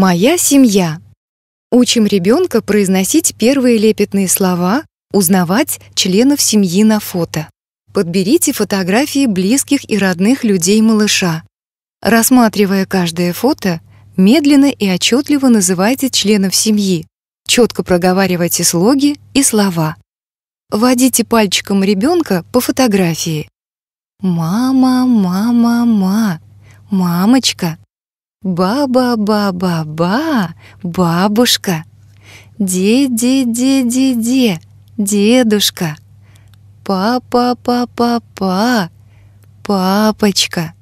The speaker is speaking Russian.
Моя семья. Учим ребенка произносить первые лепетные слова, узнавать членов семьи на фото. Подберите фотографии близких и родных людей малыша. Рассматривая каждое фото, медленно и отчетливо называйте членов семьи. Четко проговаривайте слоги и слова. Водите пальчиком ребенка по фотографии. Мама, мама, ма, мамочка. Ба-ба-ба-ба-ба, бабушка. Де-де-де-де-де, дедушка. Па-па-па-па-па, папочка.